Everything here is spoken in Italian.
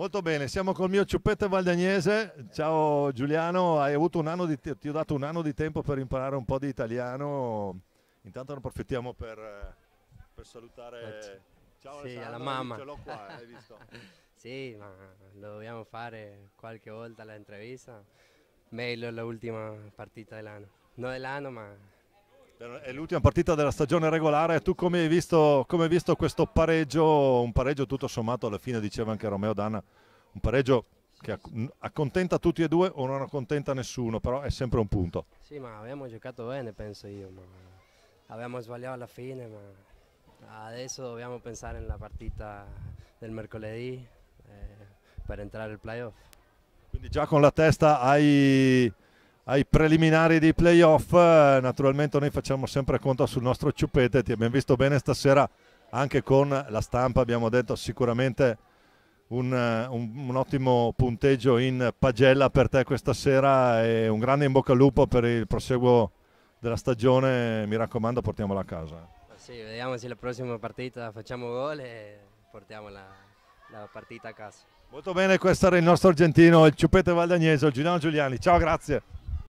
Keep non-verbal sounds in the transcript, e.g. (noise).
Molto bene, siamo col mio ciuppetto valdagnese. Ciao Giuliano, hai avuto un anno di, ti ho dato un anno di tempo per imparare un po' di italiano. Intanto ne approfittiamo per, eh, per salutare. Eh, Ciao sì, alla mamma. Ce l'ho qua, (laughs) hai visto? sì, ma dobbiamo fare qualche volta l'intervista. Meglio l'ultima partita dell'anno. Non dell'anno, ma è l'ultima partita della stagione regolare, tu come hai, visto, come hai visto questo pareggio, un pareggio tutto sommato alla fine diceva anche Romeo Danna, un pareggio che accontenta tutti e due o non accontenta nessuno, però è sempre un punto. Sì, ma abbiamo giocato bene, penso io, abbiamo sbagliato alla fine, ma adesso dobbiamo pensare nella partita del mercoledì eh, per entrare al playoff. Quindi già con la testa hai ai preliminari dei playoff. Eh, naturalmente noi facciamo sempre conto sul nostro ciupete, ti abbiamo visto bene stasera anche con la stampa, abbiamo detto sicuramente un, eh, un, un ottimo punteggio in pagella per te questa sera e un grande in bocca al lupo per il proseguo della stagione, mi raccomando portiamola a casa. Sì, vediamo se la prossima partita facciamo gol e portiamo la, la partita a casa. Molto bene, questo era il nostro argentino, il Ciupete Valdagnese, il Giuliano Giuliani. Ciao, grazie.